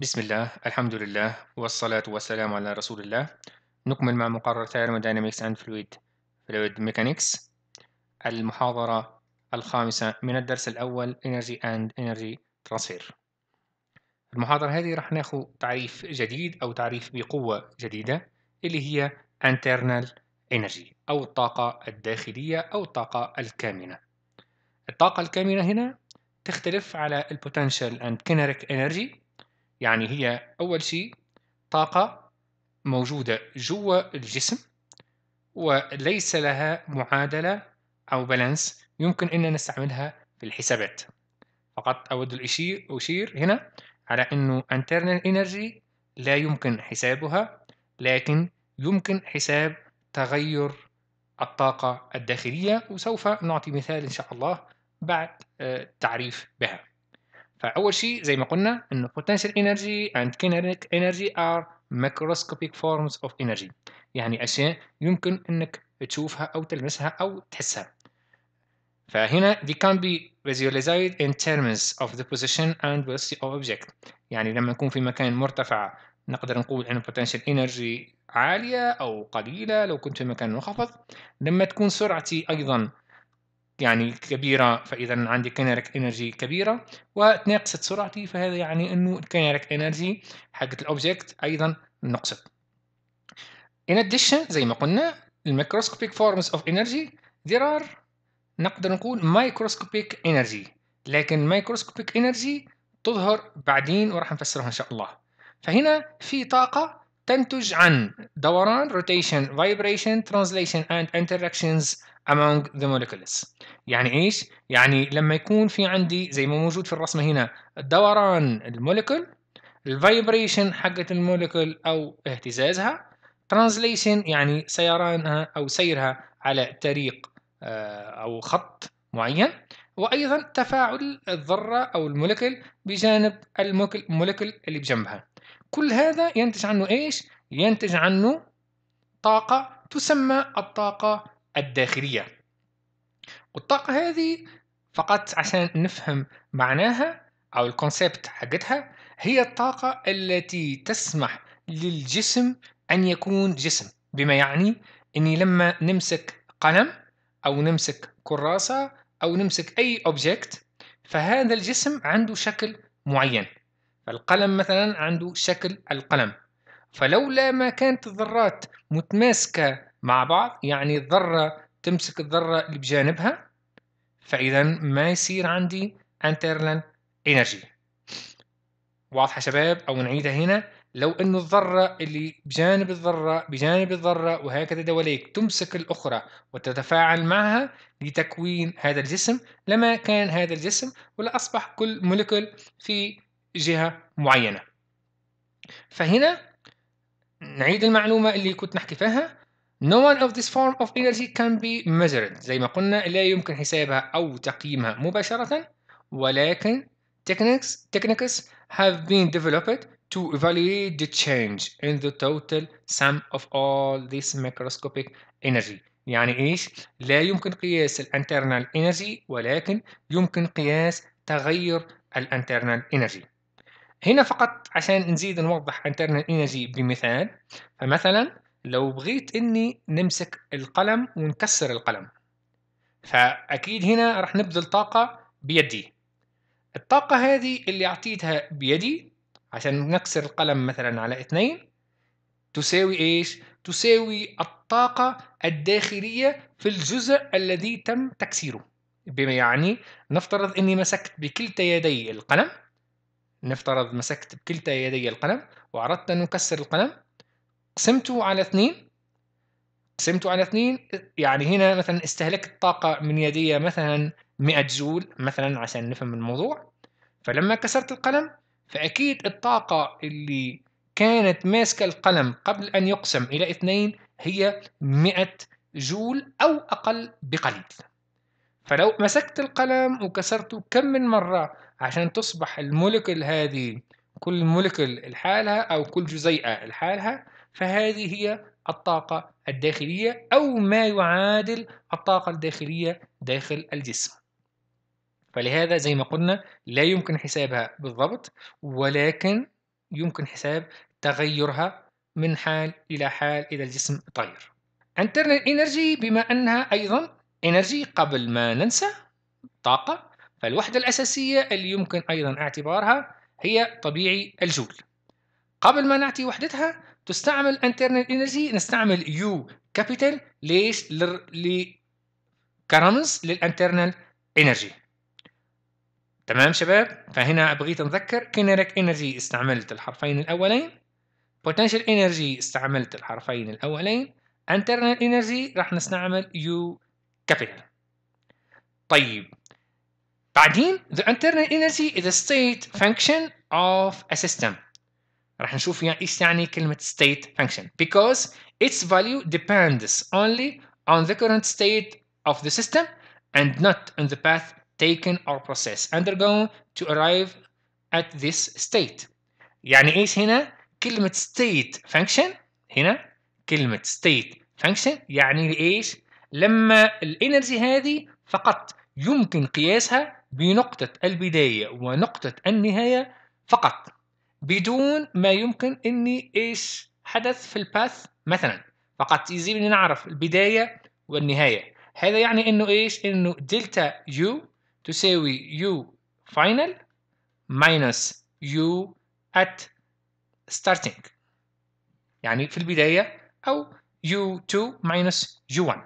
بسم الله الحمد لله والصلاة والسلام على رسول الله نكمل مع مقرر Thermodynamics and Fluid Fluid Mechanics المحاضرة الخامسة من الدرس الأول Energy and Energy Transfer المحاضرة هذه راح ناخذ تعريف جديد أو تعريف بقوة جديدة اللي هي Internal Energy أو الطاقة الداخلية أو الطاقة الكامنة الطاقة الكامنة هنا تختلف على البوتنشال اند كينيريك انرجي يعني هي أول شيء طاقة موجودة جوا الجسم وليس لها معادلة أو بالانس يمكن أن نستعملها في الحسابات فقط أود الإشير أشير هنا على أنه internal energy لا يمكن حسابها لكن يمكن حساب تغير الطاقة الداخلية وسوف نعطي مثال إن شاء الله بعد التعريف آه، بها فاول شيء زي ما قلنا انه potential energy and kinetic energy are microscopic forms of energy يعني اشياء يمكن انك تشوفها او تلمسها او تحسها فهنا they can be visualized in terms of the position and velocity of object يعني لما نكون في مكان مرتفع نقدر نقول ان potential energy عالية أو قليلة لو كنت في مكان منخفض لما تكون سرعتي أيضا يعني كبيرة فإذا عندي كينيريك انرجي كبيرة وتناقصت سرعتي فهذا يعني أنه الكينيريك انرجي حقت الأوبجيكت أيضا نقصت. In addition زي ما قلنا الميكروسكوبيك فورمز اوف انرجي there are نقدر نقول مايكروسكوبيك انرجي لكن مايكروسكوبيك انرجي تظهر بعدين وراح نفسرها إن شاء الله. فهنا في طاقة تنتج عن دوران روتيشن فايبريشن ترانزليشن اند انتراكشنز among the molecules يعني ايش؟ يعني لما يكون في عندي زي ما موجود في الرسمة هنا دوران الموليكول الفايبريشن حقة الموليكول أو اهتزازها ترانزليشن يعني سيرانها أو سيرها على طريق آه، أو خط معين وأيضا تفاعل الذرة أو الموليكول بجانب الموليكول اللي بجنبها كل هذا ينتج عنه إيش؟ ينتج عنه طاقة تسمى الطاقة الداخلية والطاقة هذه فقط عشان نفهم معناها أو الكونسبت حقتها هي الطاقة التي تسمح للجسم أن يكون جسم بما يعني أني لما نمسك قلم أو نمسك كراسة أو نمسك أي أوبجكت فهذا الجسم عنده شكل معين فالقلم مثلا عنده شكل القلم فلولا ما كانت الذرات متماسكة مع بعض يعني الذرة تمسك الذرة اللي بجانبها فإذا ما يصير عندي internal energy واضحة شباب أو نعيدها هنا لو أن الذرة اللي بجانب الذرة بجانب الذرة وهكذا دواليك تمسك الأخرى وتتفاعل معها لتكوين هذا الجسم لما كان هذا الجسم ولا أصبح كل موليكول في جهة معينة فهنا نعيد المعلومة اللي كنت نحكي فيها No one of this form of energy can be measured زي ما قلنا لا يمكن حسابها أو تقييمها مباشرة ولكن techniques techniques have been developed to evaluate the change in the total sum of all this microscopic energy يعني إيش؟ لا يمكن قياس الانترنال energy ولكن يمكن قياس تغير الانترنال energy هنا فقط عشان نزيد نوضح internal energy بمثال فمثلا لو بغيت اني نمسك القلم ونكسر القلم فاكيد هنا راح نبذل طاقة بيدي الطاقة هذه اللي اعطيتها بيدي عشان نكسر القلم مثلا على اثنين تساوي ايش؟ تساوي الطاقة الداخلية في الجزء الذي تم تكسيره بما يعني نفترض اني مسكت بكلتا يدي القلم نفترض مسكت بكلتا يدي القلم وأردت أن أكسر القلم قسمته على اثنين قسمته على اثنين يعني هنا مثلا استهلكت الطاقة من يدي مثلا 100 جول مثلا عشان نفهم الموضوع فلما كسرت القلم فأكيد الطاقة اللي كانت ماسكة القلم قبل أن يقسم إلى اثنين هي 100 جول أو أقل بقليل فلو مسكت القلم وكسرته كم من مرة عشان تصبح المولكل هذه كل مولكل لحالها أو كل جزيئة لحالها فهذه هي الطاقة الداخلية أو ما يعادل الطاقة الداخلية داخل الجسم فلهذا زي ما قلنا لا يمكن حسابها بالضبط ولكن يمكن حساب تغيرها من حال إلى حال إذا الجسم تغير انترنال انرجي بما أنها أيضا انرجي قبل ما ننسى طاقة فالوحدة الأساسية اللي يمكن أيضا اعتبارها هي طبيعي الجول قبل ما نعطي وحدتها تستعمل internal energy نستعمل U capital ليش ل كرمز internal energy تمام شباب فهنا بغيت نذكر kinetic energy استعملت الحرفين الاولين potential energy استعملت الحرفين الاولين internal energy راح نستعمل U capital طيب بعدين the internal energy is a state function of a system راح نشوف يعني ايش يعني كلمه state function because its value depends only on the current state of the system and not on the path taken or process undergone to arrive at this state يعني ايش هنا كلمه state function هنا كلمه state function يعني ايش لما الانرجي هذه فقط يمكن قياسها بنقطه البدايه ونقطه النهايه فقط بدون ما يمكن اني ايش حدث في الباث مثلا فقط يجيبني نعرف البدايه والنهايه هذا يعني انه ايش انه دلتا يو تساوي يو فاينل ماينس يو ات ستارتنج يعني في البدايه او u2 ماينس u1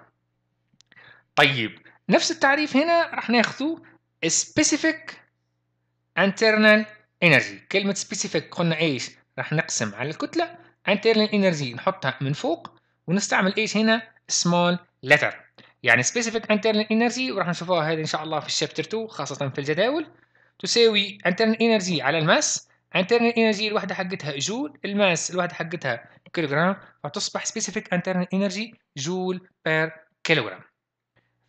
طيب نفس التعريف هنا راح ناخذه specific internal انرجي كلمه سبيسيفيك قلنا ايش راح نقسم على الكتله انترنال انرجي نحطها من فوق ونستعمل ايش هنا سمول لتر يعني سبيسيفيك انترنال انرجي وراح نشوفها هذه ان شاء الله في الشابتر 2 خاصه في الجداول تساوي انترنال انرجي على الماس انترنال انرجي الوحده حقتها جول الماس الوحده حقتها كيلوغرام فتصبح سبيسيفيك انترنال انرجي جول بير كيلوغرام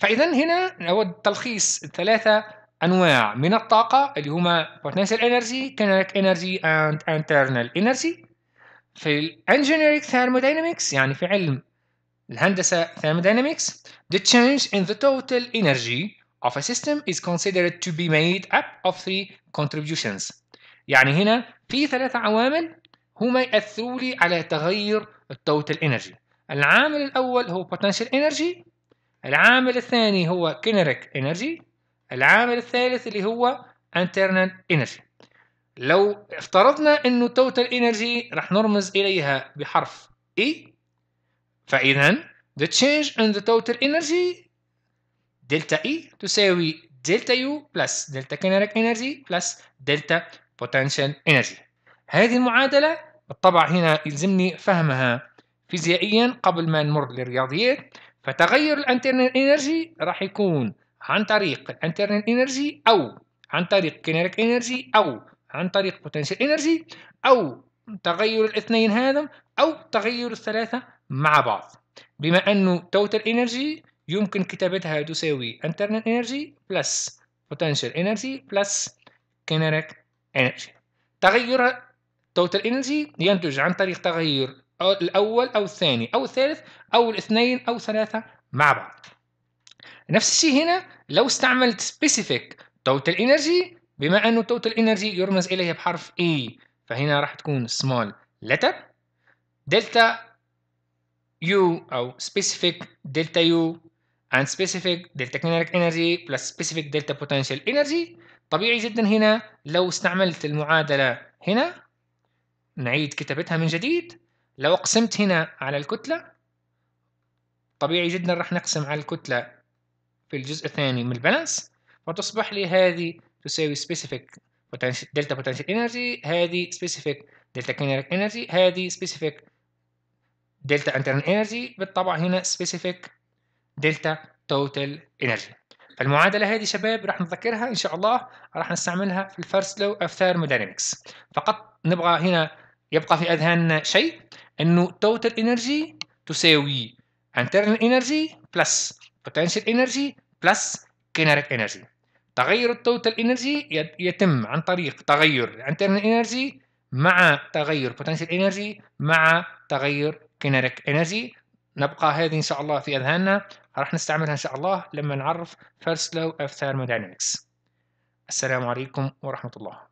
فاذا هنا نود تلخيص الثلاثه انواع من الطاقه اللي هما potential energy kinetic energy and internal energy في الـ engineering thermodynamics يعني في علم الهندسه thermodynamics the change in the total energy of a system is considered to be made up of three contributions يعني هنا في ثلاثة عوامل هما يأثروا لي على تغير التوتال انرجي العامل الأول هو potential energy العامل الثاني هو kinetic energy العامل الثالث اللي هو internal energy لو افترضنا انه total energy راح نرمز اليها بحرف E فاذا the change in the total energy دلتا E تساوي دلتا U plus دلتا kinetic energy plus دلتا potential energy هذه المعادلة بالطبع هنا يلزمني فهمها فيزيائيا قبل ما نمر للرياضيات فتغير الانترنال انرجي راح يكون عن طريق internal energy أو عن طريق kinetic energy أو عن طريق potential energy أو تغير الاثنين هذا أو تغير الثلاثة مع بعض بما أنه total energy يمكن كتابتها تساوي internal energy plus potential energy plus kinetic energy تغير total energy ينتج عن طريق تغير الأول أو الثاني أو الثالث أو الاثنين أو ثلاثة مع بعض نفس الشيء هنا لو استعملت سبيسيفيك توتال انرجي بما انه توتال انرجي يرمز اليه بحرف اي e، فهنا راح تكون سمول لتر دلتا يو او سبيسيفيك دلتا يو and specific delta kinetic energy plus specific delta potential energy طبيعي جدا هنا لو استعملت المعادلة هنا نعيد كتابتها من جديد لو قسمت هنا على الكتلة طبيعي جدا راح نقسم على الكتلة في الجزء الثاني من البالانس فتصبح لي هذه تساوي specific دلتا potential energy هذه specific delta kinetic energy هذه specific delta internal energy بالطبع هنا specific delta total energy فالمعادلة هذه شباب راح نذكرها إن شاء الله راح نستعملها في الفيرست لو اوف thermodynamics فقط نبغى هنا يبقى في أذهاننا شيء إنه total energy تساوي internal energy plus potential energy plus kinetic energy تغير التوتال انرجي يتم عن طريق تغير internal energy مع تغير potential energy مع تغير kinetic energy نبقى هذه ان شاء الله في اذهاننا راح نستعملها ان شاء الله لما نعرف first law of thermodynamics السلام عليكم ورحمه الله